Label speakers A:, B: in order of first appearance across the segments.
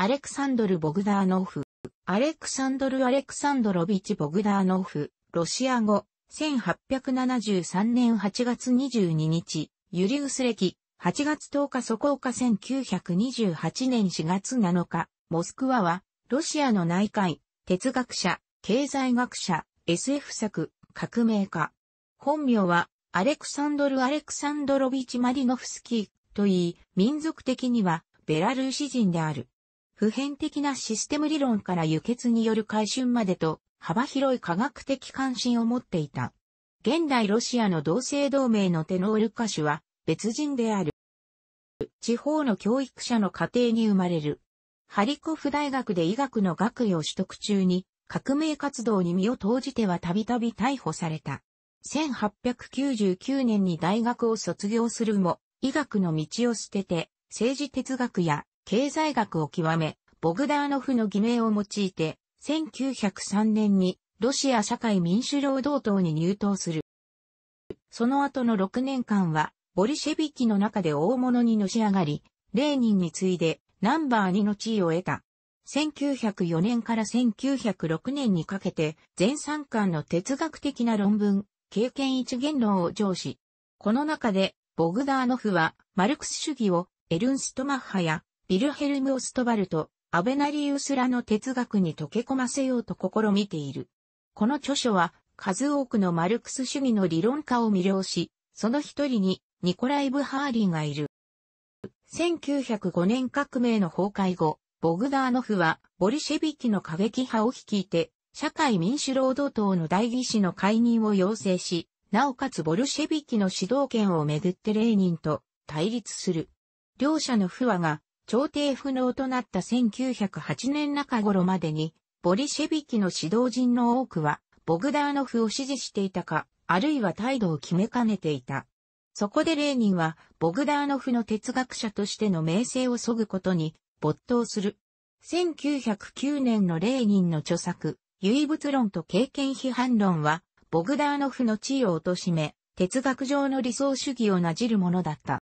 A: アレクサンドル・ボグダーノフ、アレクサンドル・アレクサンドロビチ・ボグダーノフ、ロシア語、1873年8月22日、ユリウス歴、8月10日ソコーカ1928年4月7日、モスクワは、ロシアの内海、哲学者、経済学者、SF 作、革命家。本名は、アレクサンドル・アレクサンドロビチ・マリノフスキーといい、民族的には、ベラルーシ人である。普遍的なシステム理論から輸血による回春までと幅広い科学的関心を持っていた。現代ロシアの同性同盟のテノール歌手は別人である。地方の教育者の家庭に生まれる。ハリコフ大学で医学の学位を取得中に革命活動に身を投じてはたびたび逮捕された。1899年に大学を卒業するも、医学の道を捨てて、政治哲学や経済学を極め、ボグダーノフの偽名を用いて、1903年にロシア社会民主労働党に入党する。その後の6年間は、ボリシェビキの中で大物にのし上がり、レーニンに次いでナンバー2の地位を得た。1904年から1906年にかけて、全三巻の哲学的な論文、経験一元論を上司。この中で、ボグダーノフは、マルクス主義を、エルンストマッハや、ビルヘルム・オストバルト、アベナリウスらの哲学に溶け込ませようと試みている。この著書は、数多くのマルクス主義の理論家を魅了し、その一人にニコライ・ブハーリーがいる。1905年革命の崩壊後、ボグダーノフはボリシェビキの過激派を率いて、社会民主労働党の代議士の解任を要請し、なおかつボルシェビキの指導権をめぐってレーニンと対立する。両者の不和が朝廷不能となった1908年中頃までに、ボリシェビキの指導人の多くは、ボグダーノフを支持していたか、あるいは態度を決めかねていた。そこでレーニンは、ボグダーノフの哲学者としての名声を削ぐことに、没頭する。1909年のレーニンの著作、唯物論と経験批判論は、ボグダーノフの地位を貶め、哲学上の理想主義をなじるものだった。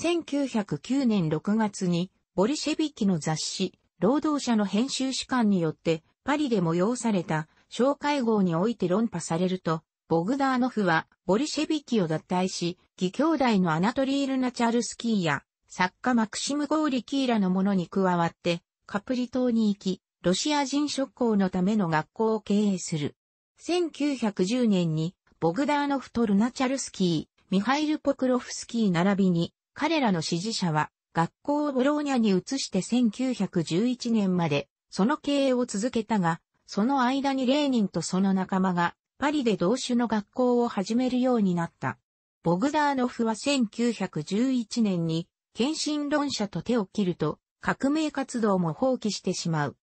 A: 1909年6月に、ボルシェビキの雑誌、労働者の編集士官によって、パリで催された、小会合において論破されると、ボグダーノフは、ボルシェビキを脱退し、義兄弟のアナトリール・ナチャルスキーや、作家マクシム・ゴーリキーらのものに加わって、カプリ島に行き、ロシア人職工のための学校を経営する。1910年に、ボグダーノフとルナチャルスキー、ミハイル・ポクロフスキー並びに、彼らの支持者は、学校をブローニャに移して1911年まで、その経営を続けたが、その間にレーニンとその仲間が、パリで同種の学校を始めるようになった。ボグダーノフは1911年に、献身論者と手を切ると、革命活動も放棄してしまう。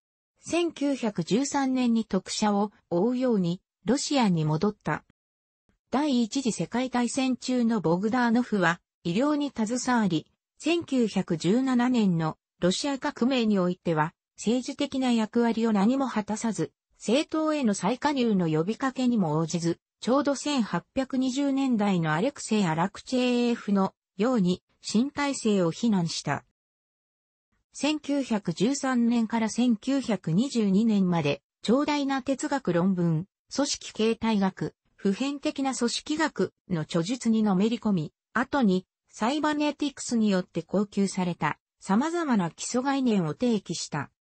A: 1913年に特赦を追うように、ロシアに戻った。第一次世界大戦中のボグダーノフは、医療に携わり、1917年のロシア革命においては、政治的な役割を何も果たさず、政党への再加入の呼びかけにも応じず、ちょうど1820年代のアレクセイ・アラクチェーエフのように新体制を非難した。1913年から1922年まで、長大な哲学論文、組織形態学、普遍的な組織学の著述にのめり込み、後にサイバネティクスによって供給された様々な基礎概念を提起した。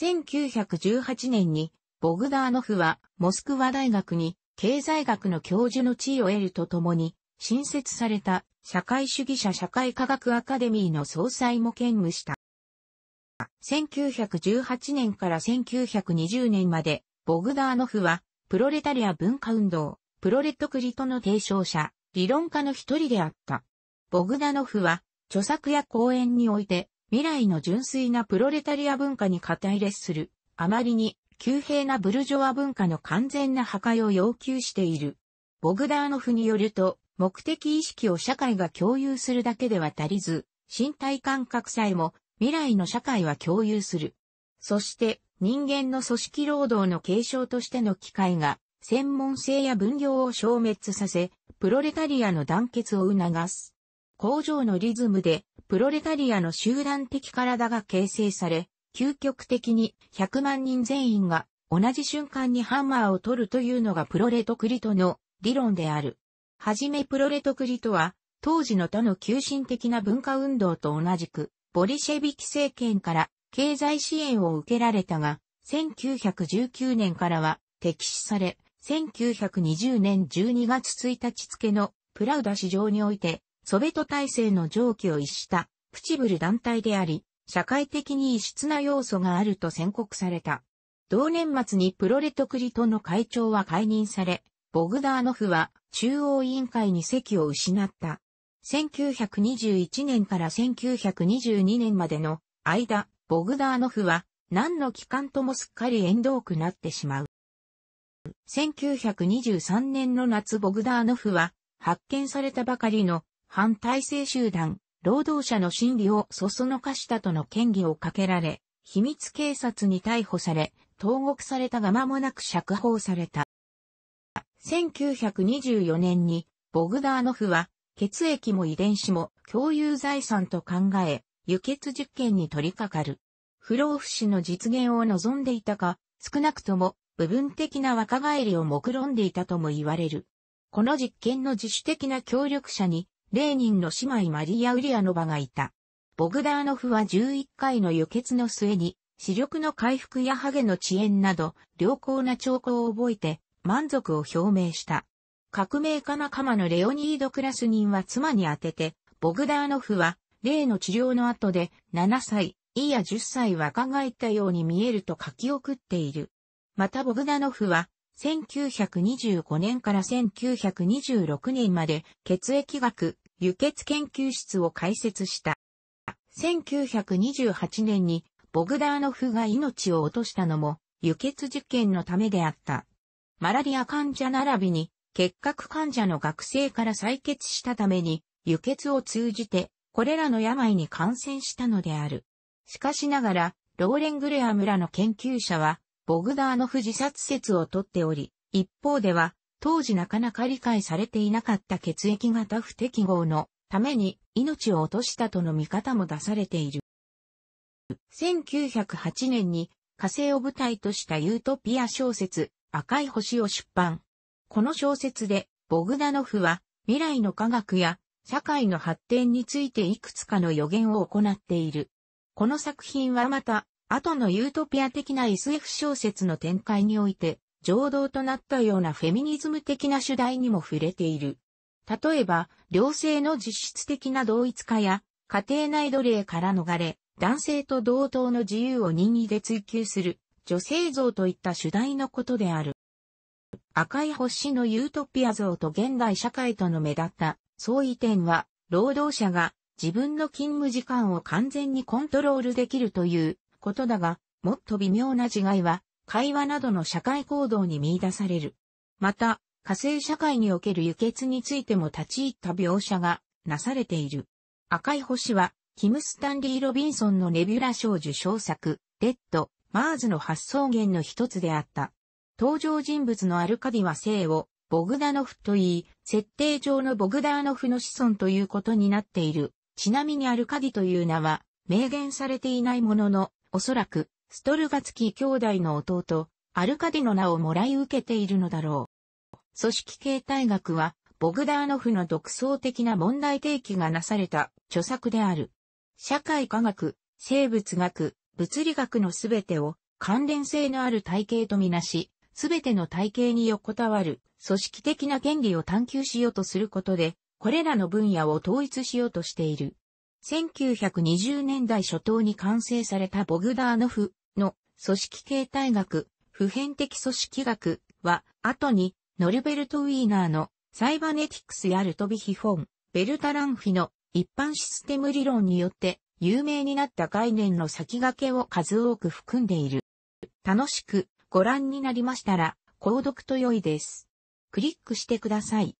A: 1918年にボグダーノフはモスクワ大学に経済学の教授の地位を得るとともに新設された社会主義者社会科学アカデミーの総裁も兼務した。1918年から1920年までボグダーノフはプロレタリア文化運動、プロレットクリトの提唱者、理論家の一人であった。ボグダノフは、著作や講演において、未来の純粋なプロレタリア文化に肩入れする、あまりに、急平なブルジョア文化の完全な破壊を要求している。ボグダーノフによると、目的意識を社会が共有するだけでは足りず、身体感覚さえも未来の社会は共有する。そして人間の組織労働の継承としての機会が専門性や分業を消滅させ、プロレタリアの団結を促す。工場のリズムで、プロレタリアの集団的体が形成され、究極的に100万人全員が同じ瞬間にハンマーを取るというのがプロレトクリトの理論である。はじめプロレトクリトは、当時の他の急進的な文化運動と同じく、ボリシェビキ政権から経済支援を受けられたが、1919年からは敵視され、1920年12月1日付のプラウダ市場においてソベト体制の上記を逸したプチブル団体であり、社会的に異質な要素があると宣告された。同年末にプロレトクリトの会長は解任され、ボグダーノフは中央委員会に席を失った。1921年から1922年までの間、ボグダーノフは何の期間ともすっかり遠遠くなってしまう。1923年の夏ボグダーノフは発見されたばかりの反体制集団、労働者の心理をそそのかしたとの嫌疑をかけられ、秘密警察に逮捕され、投獄されたが間もなく釈放された。1924年に、ボグダーノフは、血液も遺伝子も共有財産と考え、輸血実験に取り掛かる。不老不死の実現を望んでいたか、少なくとも部分的な若返りを目論んでいたとも言われる。この実験の自主的な協力者にレーニンの姉妹マリア・ウリアノバがいた。ボグダーノフは11回の輸血の末に、視力の回復やハゲの遅延など、良好な兆候を覚えて、満足を表明した。革命家仲間のレオニード・クラス人は妻に当てて、ボグダーノフは、例の治療の後で、7歳、いや10歳若返ったように見えると書き送っている。またボグダノフは、1925年から1926年まで血液学、輸血研究室を開設した。1928年にボグダーノフが命を落としたのも輸血実験のためであった。マラリア患者並びに結核患者の学生から採血したために輸血を通じてこれらの病に感染したのである。しかしながら、ローレン・グレア村の研究者は、ボグダーノフ自殺説をとっており、一方では、当時なかなか理解されていなかった血液型不適合のために命を落としたとの見方も出されている。1908年に火星を舞台としたユートピア小説赤い星を出版。この小説でボグダノフは未来の科学や社会の発展についていくつかの予言を行っている。この作品はまた後のユートピア的な SF 小説の展開において情動となったようなフェミニズム的な主題にも触れている。例えば、両性の実質的な同一化や、家庭内奴隷から逃れ、男性と同等の自由を任意で追求する、女性像といった主題のことである。赤い星のユートピア像と現代社会との目立った相違点は、労働者が自分の勤務時間を完全にコントロールできるということだが、もっと微妙な違いは、会話などの社会行動に見出される。また、火星社会における輸血についても立ち入った描写がなされている。赤い星は、キム・スタンリー・ロビンソンのネビュラ賞受賞作、レッド、マーズの発想源の一つであった。登場人物のアルカディは姓を、ボグダノフと言い、設定上のボグダーノフの子孫ということになっている。ちなみにアルカディという名は、明言されていないものの、おそらく、ストルガツキー兄弟の弟、アルカディの名をもらい受けているのだろう。組織形態学は、ボグダーノフの独創的な問題提起がなされた著作である。社会科学、生物学、物理学のすべてを関連性のある体系とみなし、すべての体系に横たわる組織的な原理を探求しようとすることで、これらの分野を統一しようとしている。1920年代初頭に完成されたボグダーノフ組織形態学、普遍的組織学は、後に、ノルベルト・ウィーナーのサイバネティクスやルトビヒフォン、ベルタランフィの一般システム理論によって有名になった概念の先駆けを数多く含んでいる。楽しくご覧になりましたら、購読と良いです。クリックしてください。